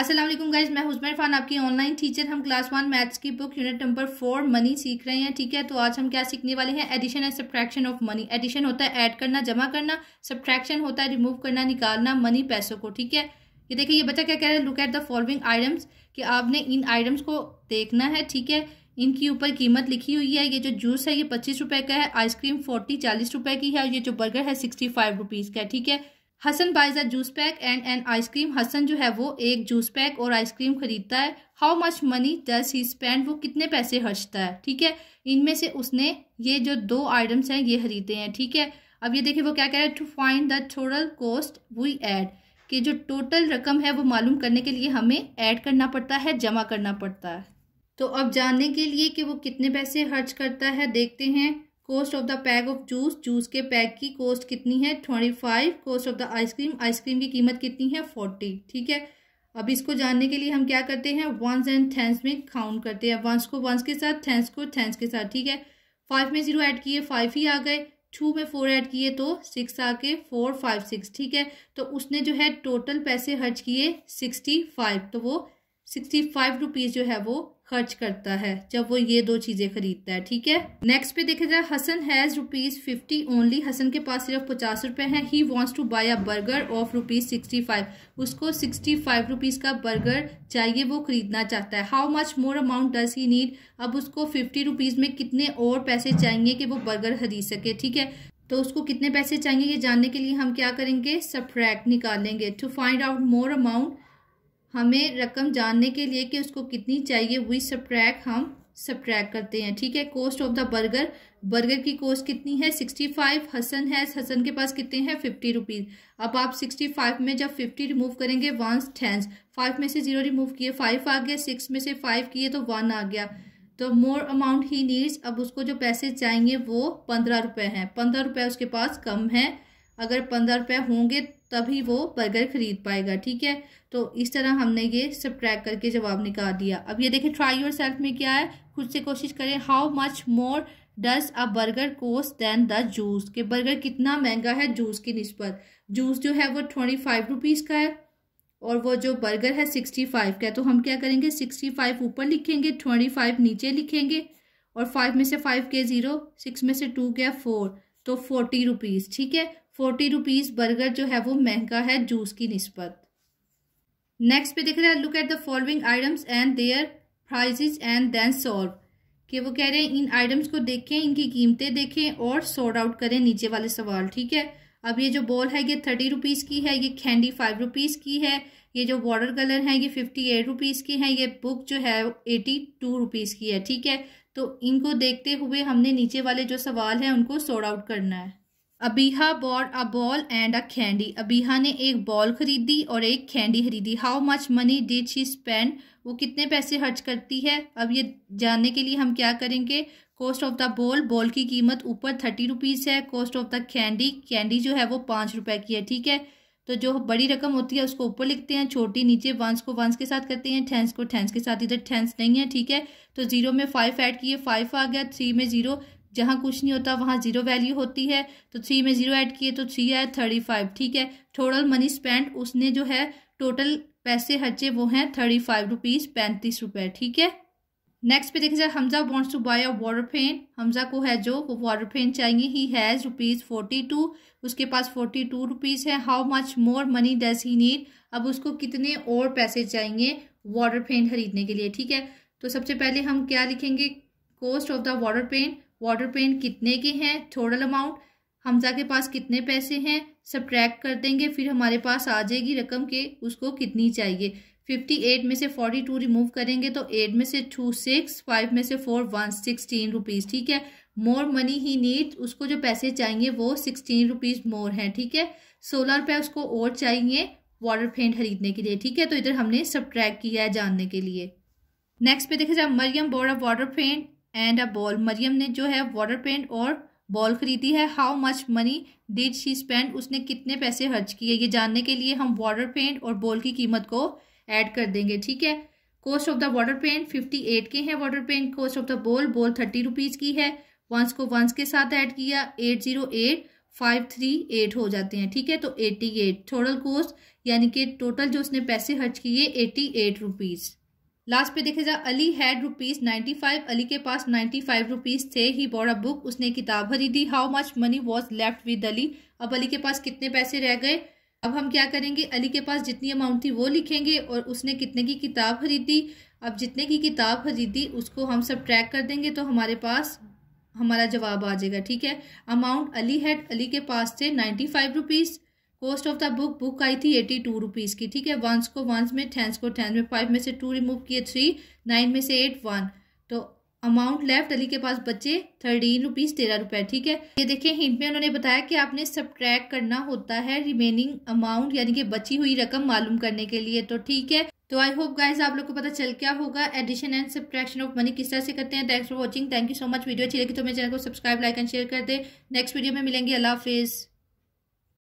Aslam guys मैं हुसमैन ख़ान आपकी online teacher हम क्लास वन मैथ्स की book unit number four money सीख रहे हैं ठीक है तो आज हम क्या सीखने वाले हैं addition and subtraction of money addition होता है ऐड करना जमा करना सब्ट्रैक्शन होता है रिमूव करना निकालना मनी पैसों को ठीक है ये देखिए ये बच्चा क्या कह रहा है look at the following items कि आपने इन आइटम्स को देखना है ठीक है इनके ऊपर कीमत लिखी हुई है ये जो जूस है ये पच्चीस रुपये का है आइसक्रीम फोर्टी चालीस रुपये की है और ये जो बर्गर है सिक्सटी फाइव रुपीज़ का है ठीक है Hasan buys a juice pack and an ice cream Hasan जो है वो एक जूस पैक और आइसक्रीम खरीदता है how much money does he spend वो कितने पैसे खर्चता है ठीक है इनमें से उसने ये जो दो आइटम्स हैं ये खरीदे हैं ठीक है अब ये देखिए वो क्या कह रहा है to find the total cost we add कि जो टोटल रकम है वो मालूम करने के लिए हमें ऐड करना पड़ता है जमा करना पड़ता है तो अब जानने के लिए कि वो कितने पैसे खर्च करता है देखते हैं cost of the pack of juice juice के पैक की कॉस्ट कितनी है twenty five cost of the ice cream ice cream की कीमत कितनी है फोर्टी ठीक है अब इसको जानने के लिए हम क्या करते हैं वंस एंड थैंक्स में काउंट करते हैं वंस को वंस के साथ थेंस को थेंस के साथ ठीक है फाइव में जीरो ऐड किए फाइव ही आ गए टू में फोर ऐड किए तो सिक्स आके फोर फाइव सिक्स ठीक है तो उसने जो है टोटल पैसे खर्च किए सिक्सटी फाइव तो वो सिक्सटी फाइव रुपीज़ जो है वो खर्च करता है जब वो ये दो चीज़ें खरीदता है ठीक है नेक्स्ट पे देखा जाए Hasan has rupees fifty only Hasan के पास सिर्फ पचास रुपए हैं he wants to buy a burger of rupees sixty five उसको सिक्सटी फाइव रुपीज़ का बर्गर चाहिए वो खरीदना चाहता है how much more amount does he need अब उसको फिफ्टी रुपीज़ में कितने और पैसे चाहिए कि वो बर्गर खरीद सके ठीक है तो उसको कितने पैसे चाहिए ये जानने के लिए हम क्या करेंगे सप्रैक्ट निकालेंगे to find out more amount हमें रकम जानने के लिए कि उसको कितनी चाहिए वी सब्ट्रैक हम सब्ट्रैक करते हैं ठीक है cost of the burger burger की कोस्ट कितनी है सिक्सटी फाइव हसन है हसन के पास कितने हैं फिफ्टी रुपीज़ अब आप सिक्सटी फाइव में जब फिफ्टी रिमूव करेंगे वन टेंस फाइव में से जीरो रिमूव किए फाइव आ गया सिक्स में से फाइव किए तो वन आ गया तो मोर अमाउंट ही नीड्स अब उसको जो पैसे चाहिए वो पंद्रह रुपये हैं पंद्रह रुपये उसके पास कम है अगर पंद्रह रुपये होंगे तभी वो बर्गर खरीद पाएगा ठीक है तो इस तरह हमने ये सब ट्रैक करके जवाब निकाल दिया अब ये देखें ट्राई योर सेल्फ में क्या है खुद से कोशिश करें how much more does a burger cost than the juice के बर्गर कितना महंगा है जूस की नस्बत जूस जो है वो ट्वेंटी फाइव रुपीज़ का है और वो जो बर्गर है सिक्सटी फाइव का है तो हम क्या करेंगे सिक्सटी फाइव ऊपर लिखेंगे ट्वेंटी फाइव नीचे लिखेंगे और फाइव में से फाइव के ज़ीरो सिक्स में से टू गया फोर तो फोर्टी रुपीज़ ठीक है फोर्टी रुपीज़ बर्गर जो है वो महंगा है जूस की नस्बत नेक्स्ट पे देख रहे हैं look at the following items and their prices and then solve कि वो कह रहे हैं इन आइटम्स को देखें इनकी कीमतें देखें और सॉर्ट आउट करें नीचे वाले सवाल ठीक है अब ये जो बॉल है ये थर्टी रुपीज़ की है ये कैंडी फाइव रुपीज़ की है ये जो वाटर कलर है ये फिफ्टी एट रुपीज़ की है ये बुक जो है एटी टू रुपीज़ की है ठीक है तो इनको देखते हुए हमने नीचे वाले जो सवाल है उनको सॉर्ट आउट करना है Abiha bought a ball and a candy Abiha ने एक बॉल खरीदी और एक कैंडी खरीदी how much money did she spend वो कितने पैसे खर्च करती है अब ये जानने के लिए हम क्या करेंगे cost of the ball ball की कीमत ऊपर थर्टी रुपीज़ है cost of the candy candy जो है वो पाँच रुपए की है ठीक है तो जो बड़ी रकम होती है उसको ऊपर लिखते हैं छोटी नीचे वंस को वंस के साथ करते हैं टेंस को टेंस के साथ इधर टेंस नहीं है ठीक है तो जीरो में फाइव ऐड किए फाइव आ गया थ्री में जीरो जहाँ कुछ नहीं होता वहाँ जीरो वैल्यू होती है तो थ्री में जीरो ऐड किए तो थ्री आए थर्टी फाइव ठीक है टोटल मनी स्पेंड उसने जो है टोटल पैसे खर्चे वो हैं थर्टी फाइव रुपीज़ पैंतीस रुपये ठीक है नेक्स्ट पे देखिए sir Hamza wants to buy a water pen Hamza को है जो वो वाटर फेन चाहिए he has rupees forty two उसके पास फोर्टी टू रुपीज़ है how much more money does he need अब उसको कितने और पैसे चाहिए वाटर फेन खरीदने के लिए ठीक है तो सबसे पहले हम क्या लिखेंगे cost of the water paint water paint कितने के हैं टोटल अमाउंट हमजा के पास कितने पैसे हैं सब ट्रैक कर देंगे फिर हमारे पास आ जाएगी रकम के उसको कितनी चाहिए फिफ्टी एट में से फोर्टी टू रिमूव करेंगे तो एट में से टू सिक्स फाइव में से फोर वन सिक्सटीन रुपीज़ ठीक है मोर मनी ही नीड उसको जो पैसे चाहिए वो सिक्सटीन रुपीज़ मोर हैं ठीक है सोलह रुपये उसको और चाहिए वाटर पेंट खरीदने के लिए ठीक है तो इधर हमने सब किया है जानने के लिए नेक्स्ट पे देखा जाए Maryam bought of water paint and a ball Maryam ने जो है वाटर पेंट और बॉल खरीदी है how much money did she spend उसने कितने पैसे खर्च किए ये जानने के लिए हम वाटर पेंट और बॉल की कीमत को ऐड कर देंगे ठीक है cost of the water paint fifty eight के हैं water paint cost of the ball ball thirty rupees की है वंस को वंस के साथ ऐड किया eight zero eight five three eight हो जाते हैं ठीक है तो एट्टी एट टोटल कॉस्ट यानी कि टोटल जो उसने पैसे खर्च किए एट्टी एट रुपीज़ लास्ट पे देखे जा Ali had rupees ninety five Ali के पास नाइन्टी फाइव रुपीज थे ही बॉड अ बुक उसने किताब खरीदी how much money was left with Ali अब अली के पास कितने पैसे रह गए अब हम क्या करेंगे अली के पास जितनी अमाउंट थी वो लिखेंगे और उसने कितने की किताब खरीदी अब जितने की किताब खरीदी उसको हम सब ट्रैक कर देंगे तो हमारे पास हमारा जवाब आ जाएगा ठीक है अमाउंट अली हैड अली के पास थे ninety five rupees cost of the book book आई थी एटी टू रुपीज़ की ठीक है वंस को वंस में टेंस को टेंस में फाइव में से टू रिमूव किए थ्री नाइन में से एट वन तो अमाउंट लेफ्ट अली के पास बचे थर्टीन रुपीज़ तेरह रुपए ठीक है ये देखिए हिंट में उन्होंने बताया कि आपने सब करना होता है रिमेनिंग अमाउंट यानी कि बची हुई रकम मालूम करने के लिए तो ठीक है तो आई होप गाइज आप लोग को पता चल क्या होगा addition and subtraction of money किस तरह से करते हैं thanks for watching thank you so much video अच्छी लगी तो मेरे चैनल को सब्सक्राइब लाइक एंड शेयर कर दे नेक्स्ट वीडियो में मिलेंगे अला हाफिज़